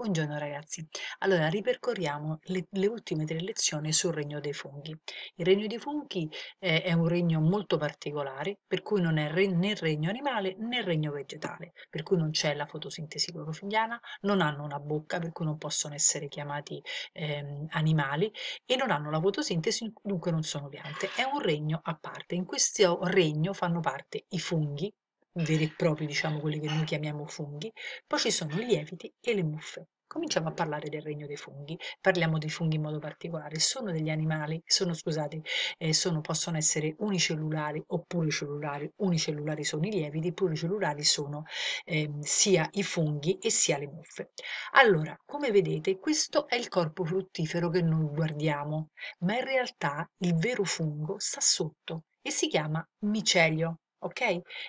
Buongiorno ragazzi, allora ripercorriamo le, le, ultime tre lezioni sul regno dei funghi. Il regno dei funghi eh, è un regno molto particolare, per cui non è re, né regno animale né il regno vegetale, per cui non c'è la fotosintesi clorofiliana, non hanno una bocca, per cui non possono essere chiamati eh, animali e non hanno la fotosintesi, dunque non sono piante. È un regno a parte, in questo regno fanno parte i funghi, veri e propri, diciamo quelli che noi chiamiamo funghi, poi ci sono i lieviti e le muffe. Cominciamo a parlare del regno dei funghi, parliamo dei funghi in modo particolare, sono degli animali, sono, scusate, eh, sono, possono essere unicellulari o pluricellulari, unicellulari sono i lieviti, pluricellulari sono eh, sia i funghi e sia le muffe. Allora, come vedete, questo è il corpo fruttifero che noi guardiamo, ma in realtà il vero fungo sta sotto e si chiama micelio ok?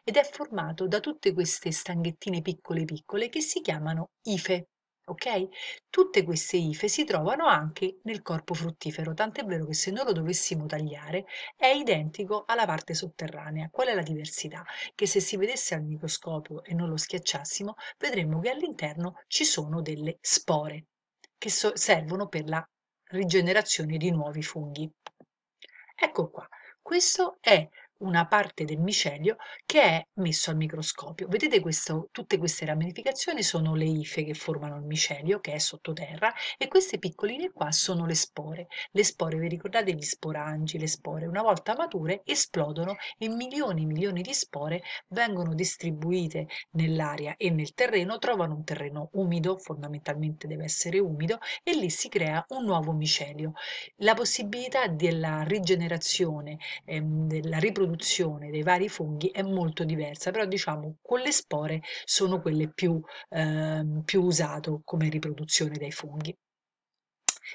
Ed è formato da tutte queste stanghettine piccole piccole che si chiamano ife, ok? Tutte queste ife si trovano anche nel corpo fruttifero, tant'è vero che se noi lo dovessimo tagliare è identico alla parte sotterranea. Qual è la diversità? Che se si vedesse al microscopio e non lo schiacciassimo, vedremmo che all'interno ci sono delle spore che so servono per la rigenerazione di nuovi funghi. Ecco qua, questo è una parte del micelio che è messo al microscopio. Vedete questo, tutte queste ramificazioni sono le ife che formano il micelio che è sottoterra e queste piccoline qua sono le spore. Le spore, vi ricordate gli sporangi, le spore una volta mature esplodono e milioni e milioni di spore vengono distribuite nell'aria e nel terreno, trovano un terreno umido, fondamentalmente deve essere umido e lì si crea un nuovo micelio. La possibilità della rigenerazione, ehm, della riproduzione evoluzione dei vari funghi è molto diversa, però diciamo con le spore sono quelle più, eh, più usate come riproduzione dei funghi.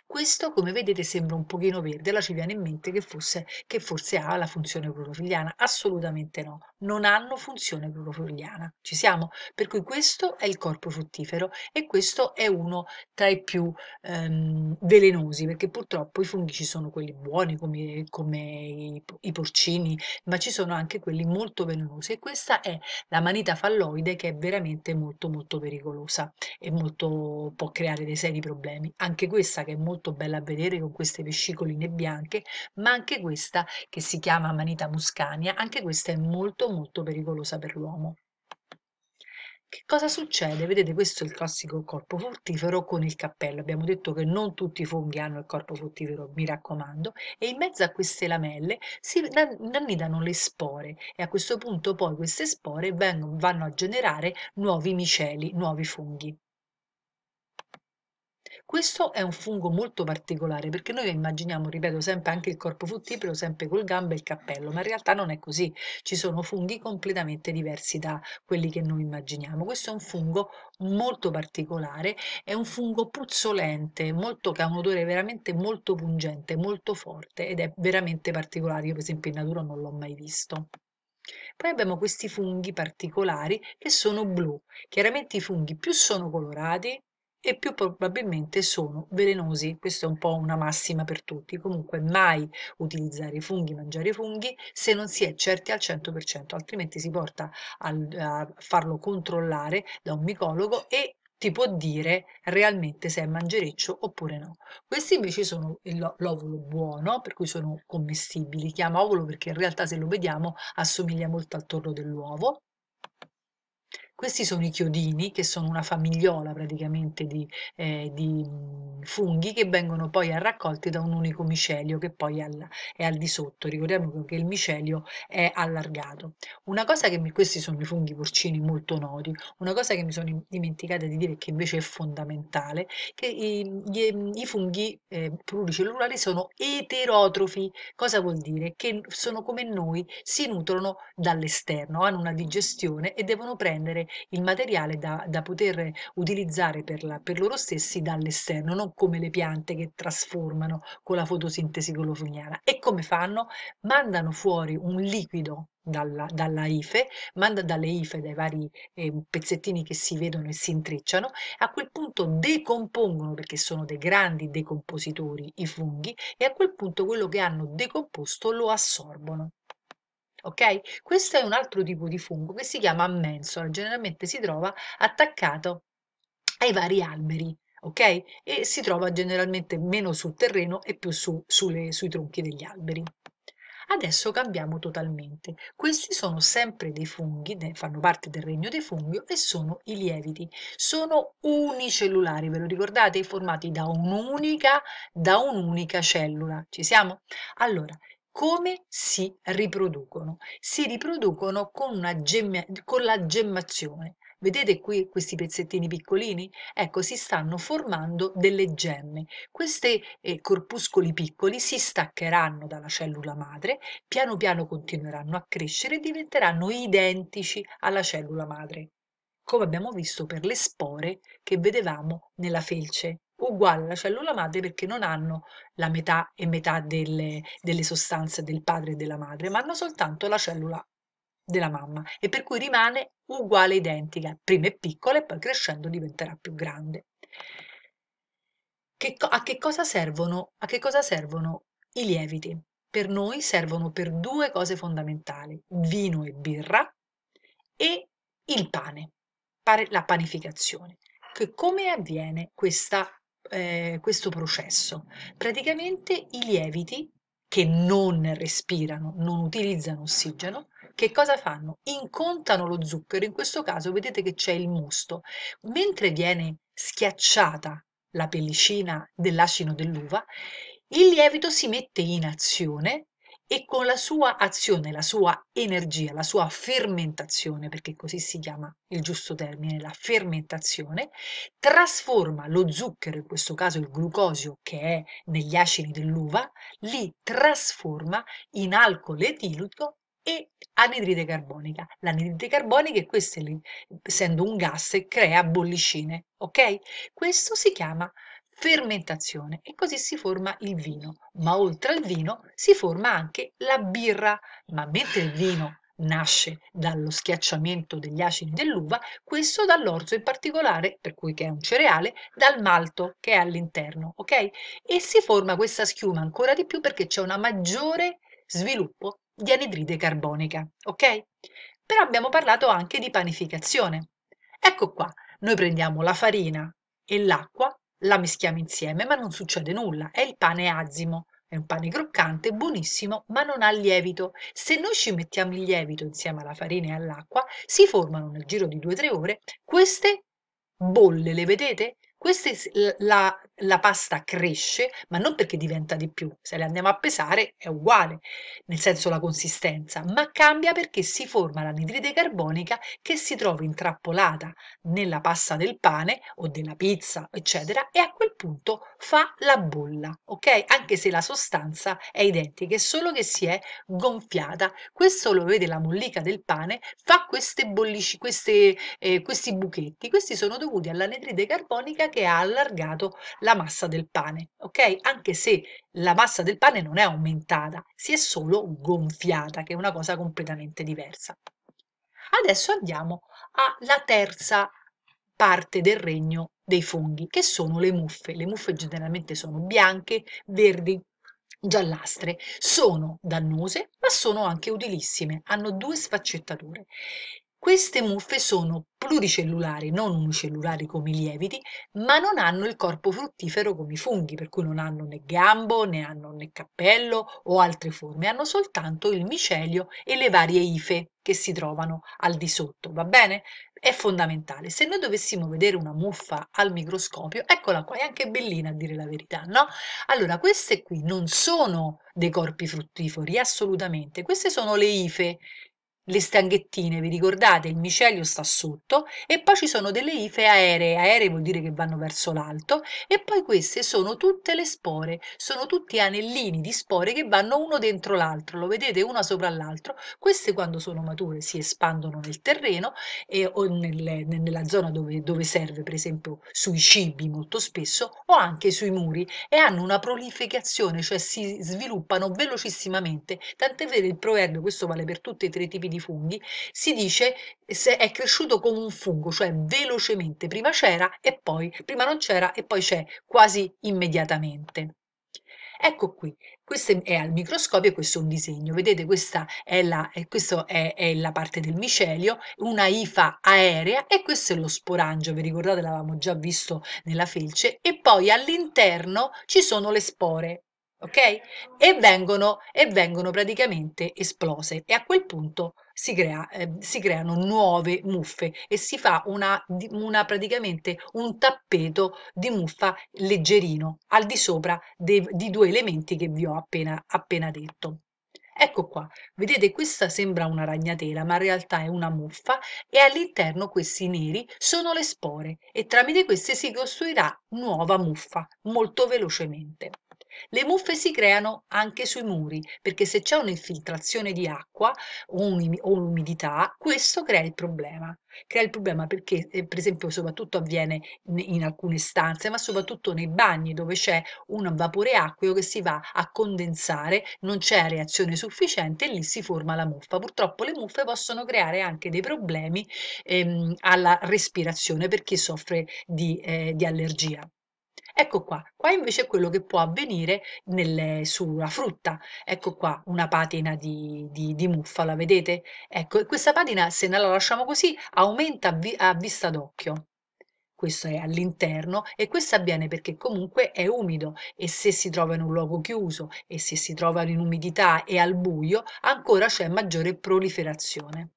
Questo come vedete sembra un pochino verde, la ci viene in mente che, fosse, che forse ha la funzione clorofilliana, assolutamente no, non hanno funzione clorofilliana, ci siamo? Per cui questo è il corpo fruttifero e questo è uno tra i più ehm, velenosi, perché purtroppo i funghi ci sono quelli buoni come, come i, i porcini, ma ci sono anche quelli molto velenosi e questa è la manita falloide che è veramente molto molto pericolosa e molto può creare dei seri problemi, anche questa che è molto bella a vedere con queste vescicoline bianche, ma anche questa che si chiama Manita muscania, anche questa è molto molto pericolosa per l'uomo. Che cosa succede? Vedete, questo è il classico corpo fruttifero con il cappello. Abbiamo detto che non tutti i funghi hanno il corpo fruttifero, mi raccomando, e in mezzo a queste lamelle si annidano le spore e a questo punto poi queste spore vanno a generare nuovi miceli, nuovi funghi. Questo è un fungo molto particolare perché noi immaginiamo, ripeto, sempre anche il corpo fruttifero, sempre col gambo e il cappello, ma in realtà non è così. Ci sono funghi completamente diversi da quelli che noi immaginiamo. Questo è un fungo molto particolare, è un fungo puzzolente, molto, che ha un odore veramente molto pungente, molto forte ed è veramente particolare. Io per esempio in natura non l'ho mai visto. Poi abbiamo questi funghi particolari che sono blu. Chiaramente i funghi più sono colorati, e più probabilmente sono velenosi. Questa è un po' una massima per tutti. Comunque mai utilizzare i funghi, mangiare i funghi se non si è certi al 100%, altrimenti si porta al, a farlo controllare da un micologo e ti può dire realmente se è mangereccio oppure no. Questi invece sono l'ovulo buono, per cui sono commestibili. Chiama ovulo perché in realtà se lo vediamo assomiglia molto al torlo dell'uovo. Questi sono i chiodini, che sono una famigliola praticamente di, eh, di mm, funghi che vengono poi raccolti da un unico micelio che poi è al, è al di sotto. Ricordiamo che il micelio è allargato. Una cosa che mi, questi sono i funghi porcini molto noti, una cosa che mi sono dimenticata di dire che invece è fondamentale, che i, gli, i funghi eh, pluricellulari sono eterotrofi. Cosa vuol dire? Che sono come noi, si nutrono dall'esterno, hanno una digestione e devono prendere il materiale da, da poter utilizzare per, la, per loro stessi dall'esterno, non come le piante che trasformano con la fotosintesi clorofilliana. E come fanno? Mandano fuori un liquido dalla, dalla, IFE, manda dalle IFE, dai vari eh, pezzettini che si vedono e si intrecciano, a quel punto decompongono, perché sono dei grandi decompositori i funghi, e a quel punto quello che hanno decomposto lo assorbono ok? Questo è un altro tipo di fungo che si chiama mensola, generalmente si trova attaccato ai vari alberi, ok? E si trova generalmente meno sul terreno e più su, sulle, sui tronchi degli alberi. Adesso cambiamo totalmente. Questi sono sempre dei funghi, fanno parte del regno dei funghi e sono i lieviti. Sono unicellulari, ve lo ricordate? Formati da un'unica, da un'unica cellula. Ci siamo? Allora, come si riproducono? Si riproducono con, gemme, con la gemmazione. Vedete qui questi pezzettini piccolini? Ecco, si stanno formando delle gemme. Questi eh, corpuscoli piccoli si staccheranno dalla cellula madre, piano piano continueranno a crescere e diventeranno identici alla cellula madre, come abbiamo visto per le spore che vedevamo nella felce uguale alla cellula madre perché non hanno la metà e metà delle, delle sostanze del padre e della madre, ma hanno soltanto la cellula della mamma e per cui rimane uguale identica, prima è piccola e poi crescendo diventerà più grande. Che a, che cosa servono, a che cosa servono i lieviti? Per noi servono per due cose fondamentali, vino e birra e il pane, la panificazione. Che come avviene questa eh, questo processo? Praticamente i lieviti che non respirano, non utilizzano ossigeno, che cosa fanno? Incontano lo zucchero, in questo caso vedete che c'è il mosto, mentre viene schiacciata la pellicina dell'acino dell'uva, il lievito si mette in azione e con la sua azione, la sua energia, la sua fermentazione, perché così si chiama il giusto termine, la fermentazione, trasforma lo zucchero, in questo caso il glucosio che è negli acidi dell'uva, li trasforma in alcol etilico e anidride carbonica. L'anidride carbonica è essendo un gas, crea bollicine, ok? Questo si chiama fermentazione e così si forma il vino, ma oltre al vino si forma anche la birra, ma mentre il vino nasce dallo schiacciamento degli acidi dell'uva, questo dall'orzo in particolare, per cui che è un cereale, dal malto che è all'interno, ok? E si forma questa schiuma ancora di più perché c'è un maggiore sviluppo di anidride carbonica, ok? Però abbiamo parlato anche di panificazione. Ecco qua, noi prendiamo la farina e l'acqua la mischiamo insieme, ma non succede nulla, è il pane azimo. È un pane croccante, buonissimo, ma non ha lievito. Se noi ci mettiamo il lievito insieme alla farina e all'acqua, si formano nel giro di 2-3 ore queste bolle, le vedete? Questa è la, la pasta cresce, ma non perché diventa di più, se le andiamo a pesare è uguale, nel senso la consistenza, ma cambia perché si forma l'anidride carbonica che si trova intrappolata nella pasta del pane o della pizza, eccetera, e a quel punto fa la bolla, ok? Anche se la sostanza è identica, è solo che si è gonfiata. Questo lo vede la mollica del pane, fa queste bollici, queste, eh, questi buchetti, questi sono dovuti all'anidride carbonica che ha allargato la la massa del pane, ok? Anche se la massa del pane non è aumentata, si è solo gonfiata, che è una cosa completamente diversa. Adesso andiamo alla terza parte del regno dei funghi, che sono le muffe. Le muffe generalmente sono bianche, verdi, giallastre, sono dannose ma sono anche utilissime, hanno due sfaccettature. Queste muffe sono pluricellulari, non unicellulari come i lieviti, ma non hanno il corpo fruttifero come i funghi, per cui non hanno né gambo, né hanno né cappello o altre forme, hanno soltanto il micelio e le varie ife che si trovano al di sotto, va bene? È fondamentale. Se noi dovessimo vedere una muffa al microscopio, eccola qua, è anche bellina a dire la verità, no? Allora, queste qui non sono dei corpi fruttiferi, assolutamente, queste sono le ife le stanghettine, vi ricordate? Il micelio sta sotto e poi ci sono delle ife aeree, aeree vuol dire che vanno verso l'alto e poi queste sono tutte le spore, sono tutti anellini di spore che vanno uno dentro l'altro, lo vedete una sopra l'altro, queste quando sono mature si espandono nel terreno e, o nelle, nella zona dove, dove serve per esempio sui cibi molto spesso o anche sui muri e hanno una prolificazione, cioè si sviluppano velocissimamente, tant'è vero il proverbio, questo vale per tutti e tre tipi di di funghi, si dice eh, se è cresciuto come un fungo, cioè velocemente, prima c'era e poi, prima non c'era e poi c'è quasi immediatamente. Ecco qui, questo è al microscopio e questo è un disegno. Vedete, questa è la, eh, questa è, è la parte del micelio, una ifa aerea e questo è lo sporangio, vi ricordate l'avevamo già visto nella felce, e poi all'interno ci sono le spore, ok? E vengono, e vengono praticamente esplose e a quel punto si, crea, eh, si creano nuove muffe e si fa una, una, praticamente un tappeto di muffa leggerino al di sopra dei, di due elementi che vi ho appena, appena detto. Ecco qua, vedete questa sembra una ragnatela ma in realtà è una muffa e all'interno questi neri sono le spore e tramite queste si costruirà nuova muffa molto velocemente. Le muffe si creano anche sui muri, perché se c'è un'infiltrazione di acqua o, l'umidità, questo crea il problema. Crea il problema perché, eh, per esempio, soprattutto avviene in, alcune stanze, ma soprattutto nei bagni dove c'è un vapore acqueo che si va a condensare, non c'è reazione sufficiente e lì si forma la muffa. Purtroppo le muffe possono creare anche dei problemi ehm, alla respirazione per chi soffre di, eh, di allergia. Ecco qua, qua invece è quello che può avvenire nelle, sulla frutta. Ecco qua una patina di, di, di muffa, vedete? Ecco, e questa patina se la lasciamo così aumenta vi, a vista d'occhio questo è all'interno e questo avviene perché comunque è umido e se si trova in un luogo chiuso e se si trova in umidità e al buio ancora c'è maggiore proliferazione.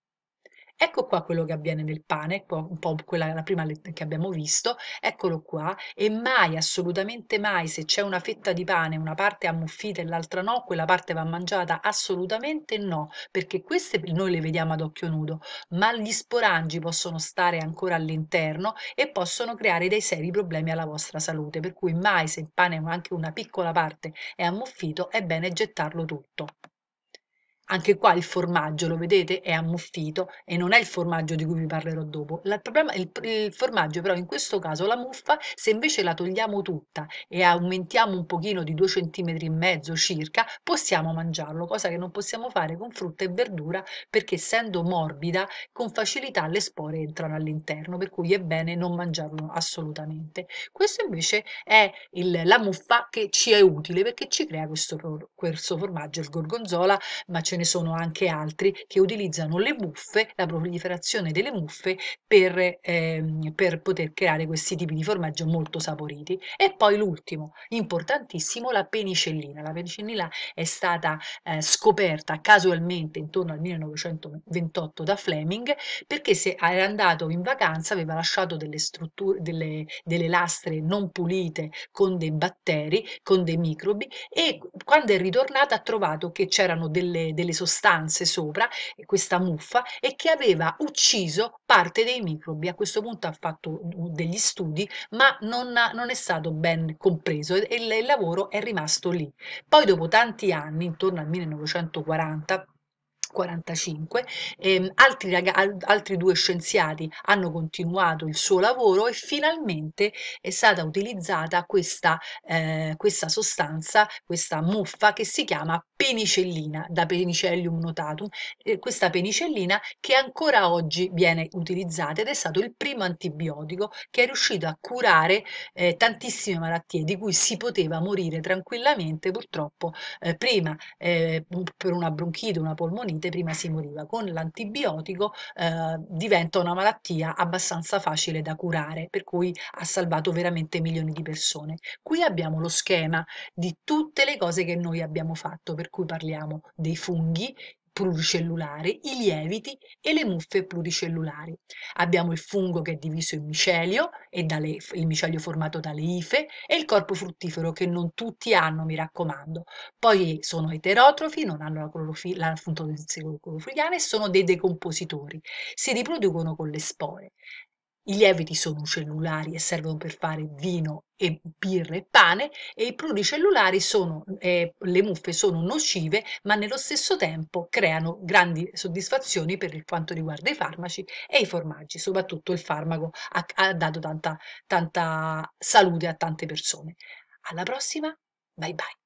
Ecco qua quello che avviene nel pane, ecco un po' quella la prima che abbiamo visto, eccolo qua, e mai, assolutamente mai, se c'è una fetta di pane, una parte ammuffita e l'altra no, quella parte va mangiata? Assolutamente no, perché queste noi le vediamo ad occhio nudo, ma gli sporangi possono stare ancora all'interno e possono creare dei seri problemi alla vostra salute, per cui mai se il pane, anche una piccola parte, è ammuffito, è bene gettarlo tutto. Anche qua il formaggio, lo vedete, è ammuffito e non è il formaggio di cui vi parlerò dopo. La, il, problema, il, il formaggio però in questo caso, la muffa, se invece la togliamo tutta e aumentiamo un pochino di 2 cm e mezzo circa, possiamo mangiarlo, cosa che non possiamo fare con frutta e verdura perché essendo morbida con facilità le spore entrano all'interno, per cui è bene non mangiarlo assolutamente. Questo invece è il, la muffa che ci è utile perché ci crea questo, questo formaggio, il gorgonzola, ma ce ne sono anche altri che utilizzano le muffe, la proliferazione delle muffe per, ehm, per poter creare questi tipi di formaggio molto saporiti. E poi l'ultimo, importantissimo, la penicellina. La penicellina è stata eh, scoperta casualmente intorno al 1928 da Fleming perché se era andato in vacanza aveva lasciato delle, delle, delle lastre non pulite con dei batteri, con dei microbi e quando è ritornata ha trovato che c'erano delle, delle delle sostanze sopra, eh, questa muffa, e che aveva ucciso parte dei microbi. A questo punto ha fatto degli studi, ma non, non è stato ben compreso e il, il lavoro è rimasto lì. Poi dopo tanti anni, intorno al 1940, 45, ehm, altri, altri, due scienziati hanno continuato il suo lavoro e finalmente è stata utilizzata questa, eh, questa sostanza, questa muffa che si chiama penicellina, da penicellium notatum, eh, questa penicellina che ancora oggi viene utilizzata ed è stato il primo antibiotico che è riuscito a curare eh, tantissime malattie di cui si poteva morire tranquillamente purtroppo eh, prima eh, per una bronchite, una polmonite, ovviamente prima si moriva. Con l'antibiotico eh, diventa una malattia abbastanza facile da curare, per cui ha salvato veramente milioni di persone. Qui abbiamo lo schema di tutte le cose che noi abbiamo fatto, per cui parliamo dei funghi pluricellulari, i lieviti e le muffe pluricellulari. Abbiamo il fungo che è diviso in micelio, e dalle, il micelio formato dalle ife, e il corpo fruttifero che non tutti hanno, mi raccomando. Poi sono eterotrofi, non hanno la, la funzione clorofiliana e sono dei decompositori. Si riproducono con le spore. I lieviti sono cellulari e servono per fare vino e birra e pane e i pluricellulari sono, eh, le muffe sono nocive ma nello stesso tempo creano grandi soddisfazioni per quanto riguarda i farmaci e i formaggi, soprattutto il farmaco ha, ha dato tanta, tanta salute a tante persone. Alla prossima, bye bye.